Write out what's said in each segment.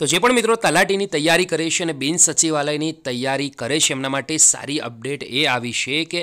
તો જે પણ મિત્રો તલાટીની તૈયારી કરે છે અને બિન સચિવાલયની તૈયારી કરે છે એમના માટે સારી અપડેટ એ આવી છે કે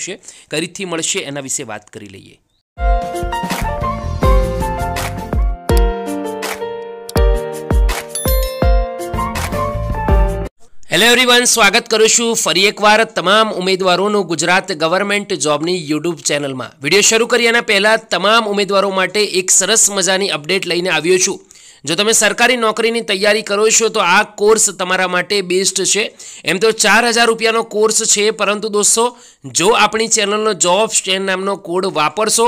આવશે કરીથી મળશે એના વિશે વાત કરી લઈએ હેલો એવરીવન સ્વાગત કરું છું ફરી એકવાર તમામ ઉમેદવારોનું ગુજરાત ગવર્મેન્ટ જોબની યુટ્યુબ ચેનલમાં વિડીયો શરૂ કરી એના પહેલાં તમામ ઉમેદવારો માટે એક સરસ મજાની અપડેટ લઈને આવ્યો છું જો તમે સરકારી નોકરીની તૈયારી કરો છો તો આ કોર્સ તમારા માટે બેસ્ટ છે એમ તો ચાર હજાર રૂપિયાનો કોર્સ છે પરંતુ દોસ્તો જો આપણી ચેનલનો જોબ સ્ટેન્ડ નામનો કોડ વાપરશો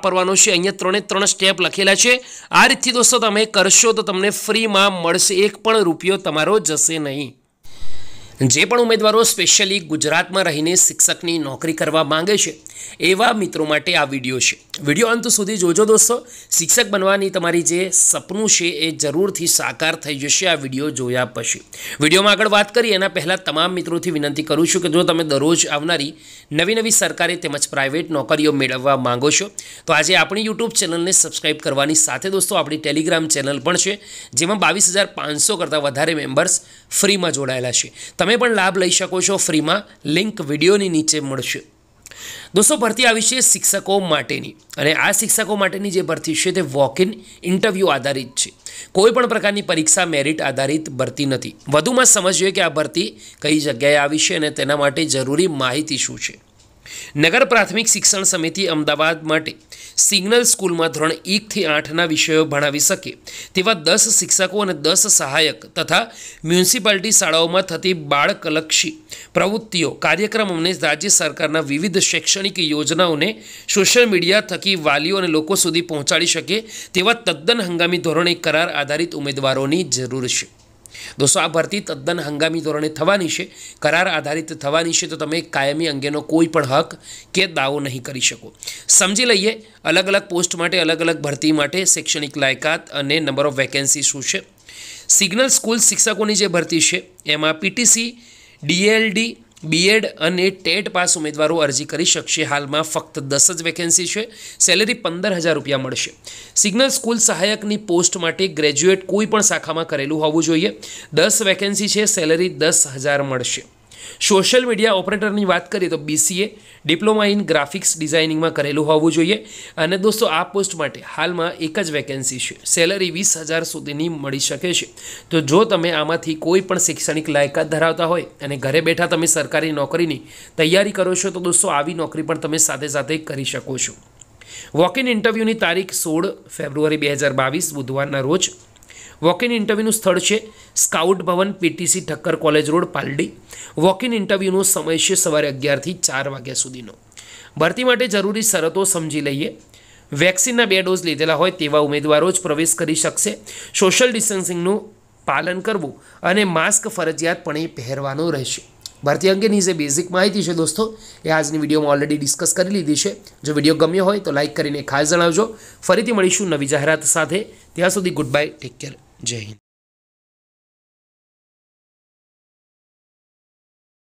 વાપરવાનો છે અહીંયા ત્રણે ત્રણ સ્ટેપ લખેલા છે આ રીતથી દોસ્તો તમે કરશો તો તમને ફ્રીમાં મળશે એક પણ રૂપિયો તમારો જશે નહીં જે પણ ઉમેદવારો સ્પેશિયલી ગુજરાતમાં રહીને શિક્ષકની નોકરી કરવા માંગે છે એવા મિત્રો માટે આ વિડીયો છે વિડીયો અંત સુધી જોજો દોસ્તો શિક્ષક બનવાની તમારી જે સપનું છે એ જરૂરથી સાકાર થઈ જશે આ વિડીયો જોયા પછી વિડીયોમાં આગળ વાત કરીએ એના પહેલાં તમામ મિત્રોથી વિનંતી કરું છું કે જો તમે દરરોજ આવનારી નવી નવી સરકારી તેમજ પ્રાઇવેટ નોકરીઓ મેળવવા માગો છો તો આજે આપણી યુટ્યુબ ચેનલને સબસ્ક્રાઇબ કરવાની સાથે દોસ્તો આપણી ટેલિગ્રામ ચેનલ પણ છે જેમાં બાવીસ હજાર પાંચસો કરતાં વધારે મેમ્બર્સ ફ્રીમાં જોડાયેલા છે તમે તમે પણ લાભ લઈ શકો છો ફ્રીમાં લિંક વિડીયોની નીચે મળશે દોસ્તો ભરતી આવી છે શિક્ષકો માટેની અને આ શિક્ષકો માટેની જે ભરતી છે તે વોક ઇન ઇન્ટરવ્યૂ આધારિત છે કોઈ પણ પ્રકારની પરીક્ષા મેરિટ આધારિત ભરતી નથી વધુમાં સમજીએ કે આ ભરતી કઈ જગ્યાએ આવી છે અને તેના માટે જરૂરી માહિતી શું છે નગર પ્રાથમિક શિક્ષણ સમિતિ અમદાવાદ માટે સિગ્નલ સ્કૂલમાં ધોરણ એકથી આઠના વિષયો ભણાવી શકે તેવા દસ શિક્ષકો અને દસ સહાયક તથા મ્યુનિસિપાલિટી શાળાઓમાં થતી બાળકલક્ષી પ્રવૃત્તિઓ કાર્યક્રમ અને રાજ્ય સરકારના વિવિધ શૈક્ષણિક યોજનાઓને સોશિયલ મીડિયા થકી વાલીઓ અને લોકો સુધી પહોંચાડી શકે તેવા તદ્દન હંગામી ધોરણે કરાર આધારિત ઉમેદવારોની જરૂર છે દોસ્તો આ ભરતી તદ્દન હંગામી ધોરણે થવાની છે કરાર આધારિત થવાની છે તો તમે કાયમી અંગેનો કોઈ પણ હક કે દાવો નહીં કરી શકો સમજી લઈએ અલગ અલગ પોસ્ટ માટે અલગ અલગ ભરતી માટે શૈક્ષણિક લાયકાત અને નંબર ઓફ વેકેન્સી શું છે સિગ્નલ સ્કૂલ શિક્ષકોની જે ભરતી છે એમાં પીટીસી ડીએલડી બીએડ અને ટેટ પાસ ઉમેદવારો અરજી કરી શકશે હાલમાં ફક્ત દસ જ વેકેન્સી છે સેલેરી પંદર હજાર રૂપિયા મળશે સિગ્નલ સ્કૂલ સહાયકની પોસ્ટ માટે ગ્રેજ્યુએટ કોઈ પણ શાખામાં કરેલું હોવું જોઈએ દસ વેકેન્સી છે સેલેરી દસ હજાર મળશે સોશિયલ મીડિયા ઓપરેટરની વાત કરીએ તો બીસીએ ડિપ્લોમા ઇન ગ્રાફિક્સ ડિઝાઇનિંગમાં કરેલું હોવું જોઈએ અને દોસ્તો આ પોસ્ટ માટે હાલમાં એક જ વેકેન્સી છે સેલરી વીસ હજાર સુધીની મળી શકે છે તો જો તમે આમાંથી કોઈ પણ શૈક્ષણિક લાયકાત ધરાવતા હોય અને ઘરે બેઠા તમે સરકારી નોકરીની તૈયારી કરો છો તો દોસ્તો આવી નોકરી પણ તમે સાથે સાથે કરી શકો છો વોક ઇન ઇન્ટરવ્યૂની તારીખ સોળ ફેબ્રુઆરી બે હજાર બાવીસ બુધવારના રોજ વોક ઇન ઇન્ટરવ્યૂનું સ્થળ છે scout Bhavan PTC Thakkar college road Paldi walk in ઇન્ટરવ્યૂનો સમય છે સવારે અગિયારથી ચાર વાગ્યા સુધીનો ભરતી માટે જરૂરી શરતો સમજી લઈએ વેક્સિનના બે ડોઝ લીધેલા હોય તેવા ઉમેદવારો જ પ્રવેશ કરી શકશે સોશિયલ ડિસ્ટન્સિંગનું પાલન કરવું અને માસ્ક ફરજિયાતપણે પહેરવાનું રહેશે ભરતી અંગેની જે બેઝિક માહિતી છે દોસ્તો એ આજની વિડીયોમાં ઓલરેડી ડિસ્કસ કરી લીધી છે જો વિડીયો ગમ્યો હોય તો લાઇક કરીને ખાસ જણાવજો ફરીથી મળીશું નવી જાહેરાત સાથે ત્યાં સુધી good bye take care Jane